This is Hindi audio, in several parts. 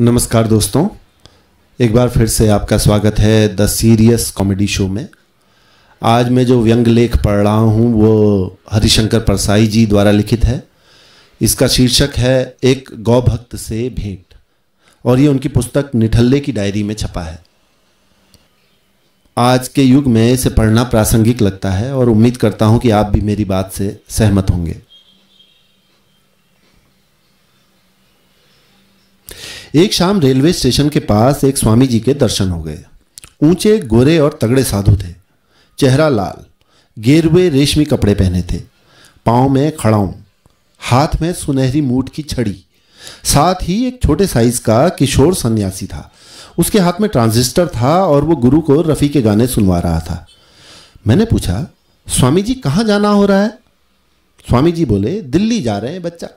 नमस्कार दोस्तों एक बार फिर से आपका स्वागत है द सीरियस कॉमेडी शो में आज मैं जो व्यंग लेख पढ़ रहा हूँ वो हरिशंकर परसाई जी द्वारा लिखित है इसका शीर्षक है एक गौ भक्त से भेंट और ये उनकी पुस्तक निठल्ले की डायरी में छपा है आज के युग में इसे पढ़ना प्रासंगिक लगता है और उम्मीद करता हूँ कि आप भी मेरी बात से सहमत होंगे एक शाम रेलवे स्टेशन के पास एक स्वामी जी के दर्शन हो गए ऊंचे गोरे और तगड़े साधु थे चेहरा लाल गेरुए रेशमी कपड़े पहने थे पाँव में खड़ाऊँ हाथ में सुनहरी मूठ की छड़ी साथ ही एक छोटे साइज का किशोर सन्यासी था उसके हाथ में ट्रांजिस्टर था और वो गुरु को रफ़ी के गाने सुनवा रहा था मैंने पूछा स्वामी जी कहाँ जाना हो रहा है स्वामी जी बोले दिल्ली जा रहे हैं बच्चा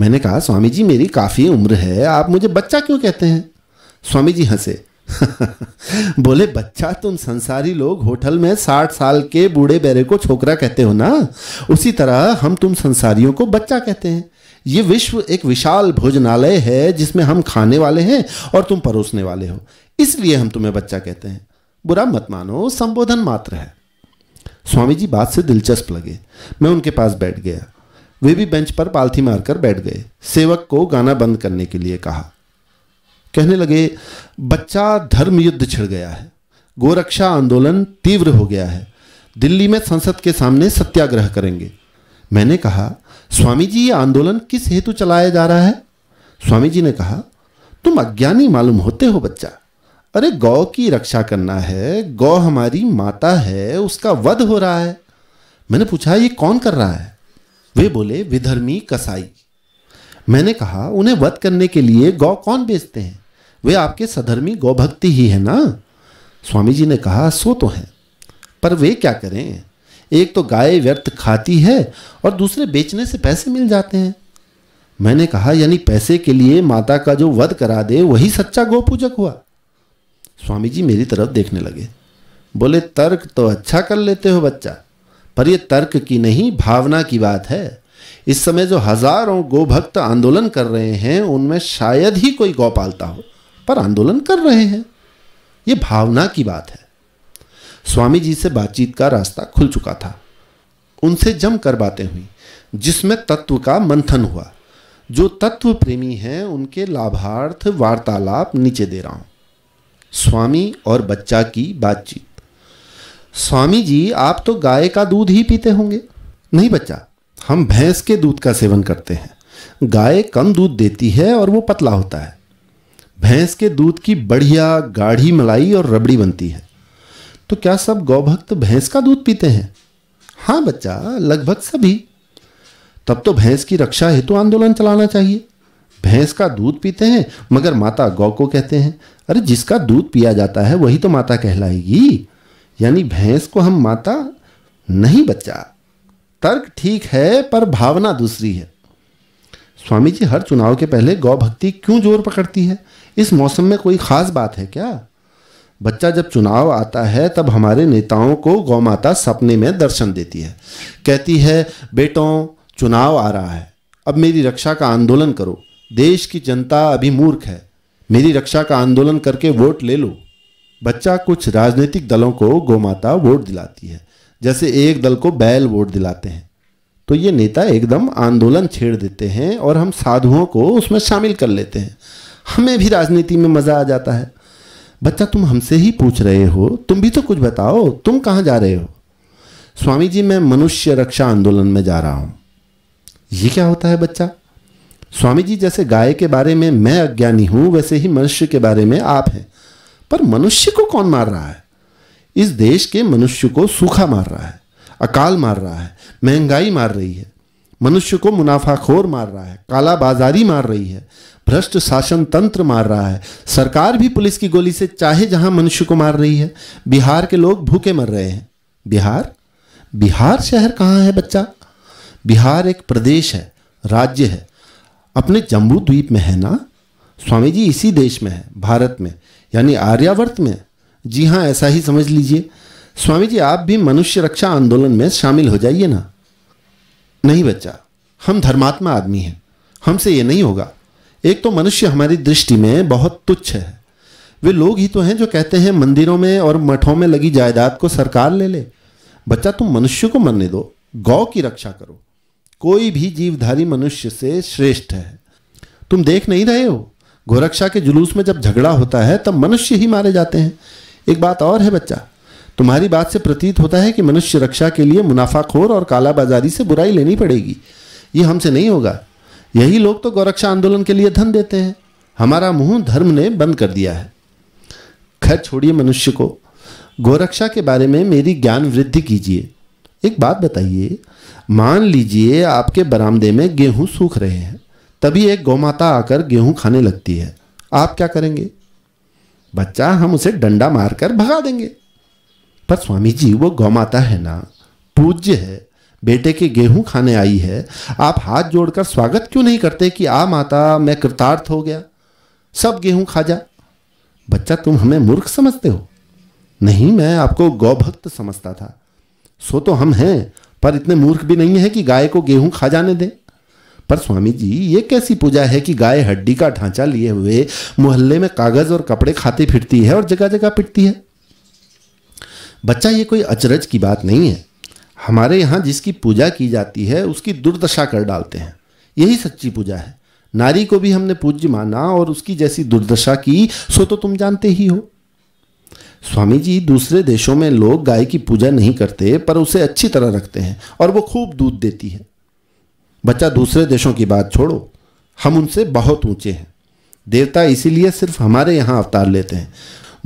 मैंने कहा स्वामी जी मेरी काफ़ी उम्र है आप मुझे बच्चा क्यों कहते हैं स्वामी जी हंसे बोले बच्चा तुम संसारी लोग होटल में साठ साल के बूढ़े बेरे को छोकरा कहते हो ना उसी तरह हम तुम संसारियों को बच्चा कहते हैं ये विश्व एक विशाल भोजनालय है जिसमें हम खाने वाले हैं और तुम परोसने वाले हो इसलिए हम तुम्हें बच्चा कहते हैं बुरा मत मानो संबोधन मात्र है स्वामी जी बात से दिलचस्प लगे मैं उनके पास बैठ गया वे भी बेंच पर पालथी मारकर बैठ गए सेवक को गाना बंद करने के लिए कहा कहने लगे बच्चा धर्म युद्ध छिड़ गया है गोरक्षा आंदोलन तीव्र हो गया है दिल्ली में संसद के सामने सत्याग्रह करेंगे मैंने कहा स्वामी जी ये आंदोलन किस हेतु चलाया जा रहा है स्वामी जी ने कहा तुम अज्ञानी मालूम होते हो बच्चा अरे गौ की रक्षा करना है गौ हमारी माता है उसका वध हो रहा है मैंने पूछा ये कौन कर रहा है वे बोले विधर्मी कसाई मैंने कहा उन्हें वध करने के लिए गौ कौन बेचते हैं वे आपके सधर्मी गौ भक्ति ही है ना स्वामी जी ने कहा सो तो है पर वे क्या करें एक तो गाय व्यर्थ खाती है और दूसरे बेचने से पैसे मिल जाते हैं मैंने कहा यानी पैसे के लिए माता का जो वध करा दे वही सच्चा गौ पूजक हुआ स्वामी जी मेरी तरफ देखने लगे बोले तर्क तो अच्छा कर लेते हो बच्चा पर यह तर्क की नहीं भावना की बात है इस समय जो हजारों गोभक्त आंदोलन कर रहे हैं उनमें शायद ही कोई गौ पालता हो पर आंदोलन कर रहे हैं यह भावना की बात है स्वामी जी से बातचीत का रास्ता खुल चुका था उनसे जमकर बातें हुई जिसमें तत्व का मंथन हुआ जो तत्व प्रेमी हैं उनके लाभार्थ वार्तालाप नीचे दे रहा हूं स्वामी और बच्चा की बातचीत स्वामी जी आप तो गाय का दूध ही पीते होंगे नहीं बच्चा हम भैंस के दूध का सेवन करते हैं गाय कम दूध देती है और वो पतला होता है भैंस के दूध की बढ़िया गाढ़ी मलाई और रबड़ी बनती है तो क्या सब गौभक्त भैंस का दूध पीते हैं हाँ बच्चा लगभग सभी तब तो भैंस की रक्षा हेतु आंदोलन चलाना चाहिए भैंस का दूध पीते हैं मगर माता गौ को कहते हैं अरे जिसका दूध पिया जाता है वही तो माता कहलाएगी यानी भैंस को हम माता नहीं बच्चा तर्क ठीक है पर भावना दूसरी है स्वामी जी हर चुनाव के पहले गौ भक्ति क्यों जोर पकड़ती है इस मौसम में कोई खास बात है क्या बच्चा जब चुनाव आता है तब हमारे नेताओं को गौ माता सपने में दर्शन देती है कहती है बेटों चुनाव आ रहा है अब मेरी रक्षा का आंदोलन करो देश की जनता अभी मूर्ख है मेरी रक्षा का आंदोलन करके वोट ले लो बच्चा कुछ राजनीतिक दलों को गोमाता वोट दिलाती है जैसे एक दल को बैल वोट दिलाते हैं तो ये नेता एकदम आंदोलन छेड़ देते हैं और हम साधुओं को उसमें शामिल कर लेते हैं हमें भी राजनीति में मज़ा आ जाता है बच्चा तुम हमसे ही पूछ रहे हो तुम भी तो कुछ बताओ तुम कहाँ जा रहे हो स्वामी जी मैं मनुष्य रक्षा आंदोलन में जा रहा हूँ ये क्या होता है बच्चा स्वामी जी जैसे गाय के बारे में मैं अज्ञानी हूँ वैसे ही मनुष्य के बारे में आप हैं पर मनुष्य को कौन मार रहा है इस देश के मनुष्य को सूखा मार रहा है अकाल मार रहा है महंगाई मार रही है मनुष्य को मुनाफाखोर मार रहा है काला बाजारी मार रही है भ्रष्ट शासन तंत्र मार रहा है सरकार भी पुलिस की गोली से चाहे जहां मनुष्य को मार रही है बिहार के लोग भूखे मर रहे हैं बिहार बिहार शहर कहाँ है बच्चा बिहार एक प्रदेश है राज्य है अपने जम्बू द्वीप में है ना स्वामी जी इसी देश में है भारत में यानी आर्यावर्त में जी हाँ ऐसा ही समझ लीजिए स्वामी जी आप भी मनुष्य रक्षा आंदोलन में शामिल हो जाइए ना नहीं बच्चा हम धर्मात्मा आदमी हैं हमसे ये नहीं होगा एक तो मनुष्य हमारी दृष्टि में बहुत तुच्छ है वे लोग ही तो हैं जो कहते हैं मंदिरों में और मठों में लगी जायदाद को सरकार ले ले बच्चा तुम मनुष्य को मरने दो गौ की रक्षा करो कोई भी जीवधारी मनुष्य से श्रेष्ठ है तुम देख नहीं रहे हो गोरक्षा के जुलूस में जब झगड़ा होता है तब मनुष्य ही मारे जाते हैं एक बात और है बच्चा तुम्हारी बात से प्रतीत होता है कि मनुष्य रक्षा के लिए मुनाफाखोर और कालाबाजारी से बुराई लेनी पड़ेगी ये हमसे नहीं होगा यही लोग तो गोरक्षा आंदोलन के लिए धन देते हैं हमारा मुंह धर्म ने बंद कर दिया है खैर छोड़िए मनुष्य को गोरक्षा के बारे में मेरी ज्ञान वृद्धि कीजिए एक बात बताइए मान लीजिए आपके बरामदे में गेहूं सूख रहे हैं तभी एक गौमाता आकर गेहूं खाने लगती है आप क्या करेंगे बच्चा हम उसे डंडा मारकर भगा देंगे पर स्वामी जी वो गौमाता है ना पूज्य है बेटे के गेहूं खाने आई है आप हाथ जोड़कर स्वागत क्यों नहीं करते कि आ माता मैं कृतार्थ हो गया सब गेहूं खा जा बच्चा तुम हमें मूर्ख समझते हो नहीं मैं आपको गौभक्त समझता था सो तो हम हैं पर इतने मूर्ख भी नहीं है कि गाय को गेहूं खा जाने दें पर स्वामी जी ये कैसी पूजा है कि गाय हड्डी का ढांचा लिए हुए मोहल्ले में कागज और कपड़े खाते फिरती है और जगह जगह पिटती है बच्चा ये कोई अचरज की बात नहीं है हमारे यहाँ जिसकी पूजा की जाती है उसकी दुर्दशा कर डालते हैं यही सच्ची पूजा है नारी को भी हमने पूज्य माना और उसकी जैसी दुर्दशा की सो तो तुम जानते ही हो स्वामी जी दूसरे देशों में लोग गाय की पूजा नहीं करते पर उसे अच्छी तरह रखते हैं और वो खूब दूध देती है बच्चा दूसरे देशों की बात छोड़ो हम उनसे बहुत ऊंचे हैं देवता इसीलिए सिर्फ हमारे यहाँ अवतार लेते हैं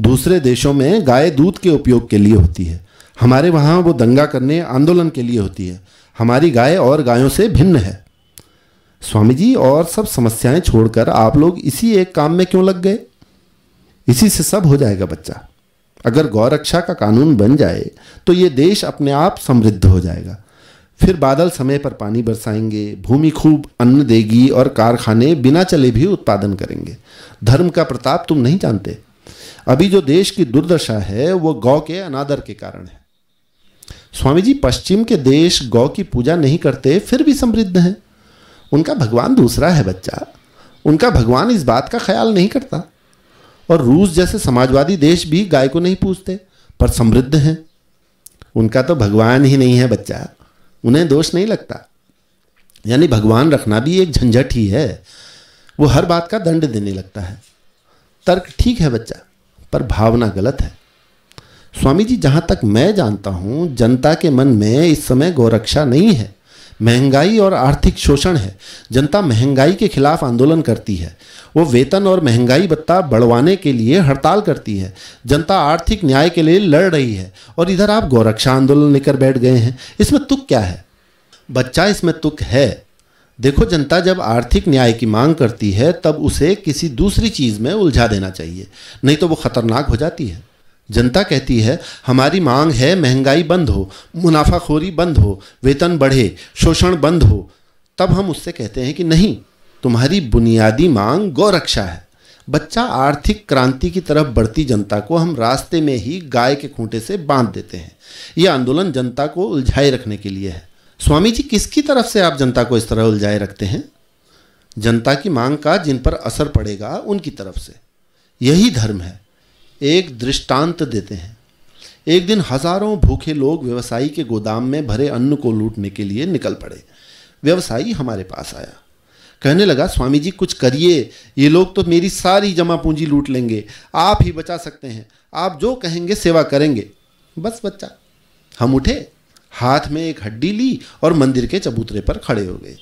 दूसरे देशों में गाय दूध के उपयोग के लिए होती है हमारे वहाँ वो दंगा करने आंदोलन के लिए होती है हमारी गाय और गायों से भिन्न है स्वामी जी और सब समस्याएं छोड़कर आप लोग इसी एक काम में क्यों लग गए इसी से सब हो जाएगा बच्चा अगर गौरक्षा का कानून बन जाए तो ये देश अपने आप समृद्ध हो जाएगा फिर बादल समय पर पानी बरसाएंगे भूमि खूब अन्न देगी और कारखाने बिना चले भी उत्पादन करेंगे धर्म का प्रताप तुम नहीं जानते अभी जो देश की दुर्दशा है वो गौ के अनादर के कारण है स्वामी जी पश्चिम के देश गौ की पूजा नहीं करते फिर भी समृद्ध हैं उनका भगवान दूसरा है बच्चा उनका भगवान इस बात का ख्याल नहीं करता और रूस जैसे समाजवादी देश भी गाय को नहीं पूछते पर समृद्ध हैं उनका तो भगवान ही नहीं है बच्चा उन्हें दोष नहीं लगता यानी भगवान रखना भी एक झंझट ही है वो हर बात का दंड देने लगता है तर्क ठीक है बच्चा पर भावना गलत है स्वामी जी जहाँ तक मैं जानता हूँ जनता के मन में इस समय गौरक्षा नहीं है महंगाई और आर्थिक शोषण है जनता महंगाई के खिलाफ आंदोलन करती है वो वेतन और महंगाई भत्ता बढ़वाने के लिए हड़ताल करती है जनता आर्थिक न्याय के लिए लड़ रही है और इधर आप गोरक्षा आंदोलन लेकर बैठ गए हैं इसमें तुक क्या है बच्चा इसमें तुक है देखो जनता जब आर्थिक न्याय की मांग करती है तब उसे किसी दूसरी चीज़ में उलझा देना चाहिए नहीं तो वो खतरनाक हो जाती है जनता कहती है हमारी मांग है महंगाई बंद हो मुनाफाखोरी बंद हो वेतन बढ़े शोषण बंद हो तब हम उससे कहते हैं कि नहीं तुम्हारी बुनियादी मांग गौरक्षा है बच्चा आर्थिक क्रांति की तरफ बढ़ती जनता को हम रास्ते में ही गाय के खूंटे से बांध देते हैं यह आंदोलन जनता को उलझाए रखने के लिए है स्वामी जी किसकी तरफ से आप जनता को इस तरह उलझाए रखते हैं जनता की मांग का जिन पर असर पड़ेगा उनकी तरफ से यही धर्म है एक दृष्टांत देते हैं एक दिन हजारों भूखे लोग व्यवसायी के गोदाम में भरे अन्न को लूटने के लिए निकल पड़े व्यवसायी हमारे पास आया कहने लगा स्वामी जी कुछ करिए ये लोग तो मेरी सारी जमा पूंजी लूट लेंगे आप ही बचा सकते हैं आप जो कहेंगे सेवा करेंगे बस बच्चा हम उठे हाथ में एक हड्डी ली और मंदिर के चबूतरे पर खड़े हो गए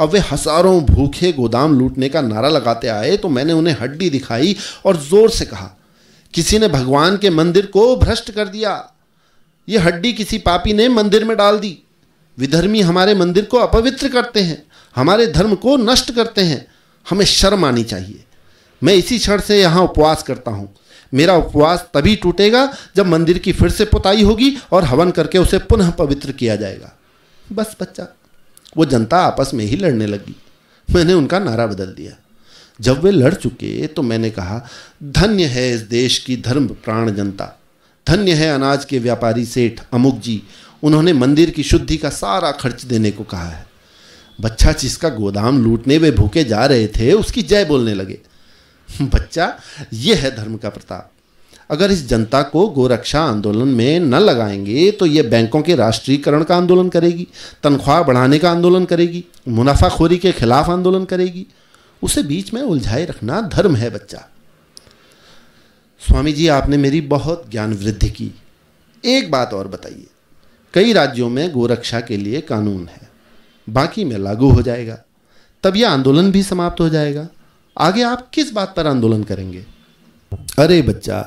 अब वे हजारों भूखे गोदाम लूटने का नारा लगाते आए तो मैंने उन्हें हड्डी दिखाई और जोर से कहा किसी ने भगवान के मंदिर को भ्रष्ट कर दिया ये हड्डी किसी पापी ने मंदिर में डाल दी विधर्मी हमारे मंदिर को अपवित्र करते हैं हमारे धर्म को नष्ट करते हैं हमें शर्म आनी चाहिए मैं इसी क्षण से यहाँ उपवास करता हूँ मेरा उपवास तभी टूटेगा जब मंदिर की फिर से पुताई होगी और हवन करके उसे पुनः पवित्र किया जाएगा बस बच्चा वो जनता आपस में ही लड़ने लगी मैंने उनका नारा बदल दिया जब वे लड़ चुके तो मैंने कहा धन्य है इस देश की धर्म प्राण जनता धन्य है अनाज के व्यापारी सेठ अमुक जी उन्होंने मंदिर की शुद्धि का सारा खर्च देने को कहा है बच्चा जिसका गोदाम लूटने वे भूखे जा रहे थे उसकी जय बोलने लगे बच्चा यह है धर्म का प्रताप अगर इस जनता को गोरक्षा आंदोलन में न लगाएंगे तो यह बैंकों के राष्ट्रीयकरण का आंदोलन करेगी तनख्वाह बढ़ाने का आंदोलन करेगी मुनाफाखोरी के खिलाफ आंदोलन करेगी उसे बीच में उलझाए रखना धर्म है बच्चा स्वामी जी आपने मेरी बहुत ज्ञान वृद्धि की एक बात और बताइए कई राज्यों में गोरक्षा के लिए कानून है बाकी में लागू हो जाएगा तब यह आंदोलन भी समाप्त हो जाएगा आगे आप किस बात पर आंदोलन करेंगे अरे बच्चा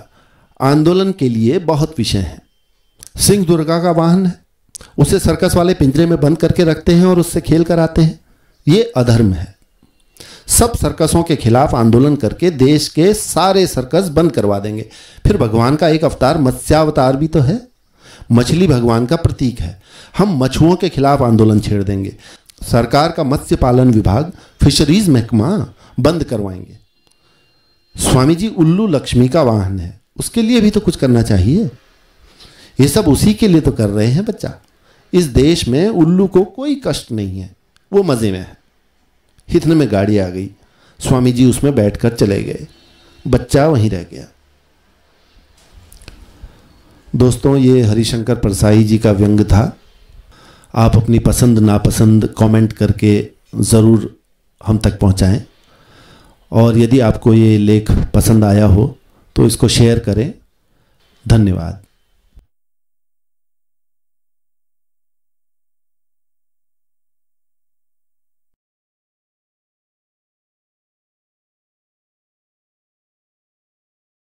आंदोलन के लिए बहुत विषय हैं सिंह दुर्गा का वाहन है उसे सर्कस वाले पिंजरे में बंद करके रखते हैं और उससे खेल कर आते हैं ये अधर्म है सब सर्कसों के खिलाफ आंदोलन करके देश के सारे सर्कस बंद करवा देंगे फिर भगवान का एक अवतार मत्स्यावतार भी तो है मछली भगवान का प्रतीक है हम मछुओं के खिलाफ आंदोलन छेड़ देंगे सरकार का मत्स्य पालन विभाग फिशरीज महकमा बंद करवाएंगे स्वामी जी उल्लू लक्ष्मी का वाहन है उसके लिए भी तो कुछ करना चाहिए ये सब उसी के लिए तो कर रहे हैं बच्चा इस देश में उल्लू को कोई कष्ट नहीं है वो मज़े में है इतने में गाड़ी आ गई स्वामी जी उसमें बैठकर चले गए बच्चा वहीं रह गया दोस्तों ये हरिशंकर परसाई जी का व्यंग था आप अपनी पसंद नापसंद कमेंट करके ज़रूर हम तक पहुंचाएं और यदि आपको ये लेख पसंद आया हो तो इसको शेयर करें धन्यवाद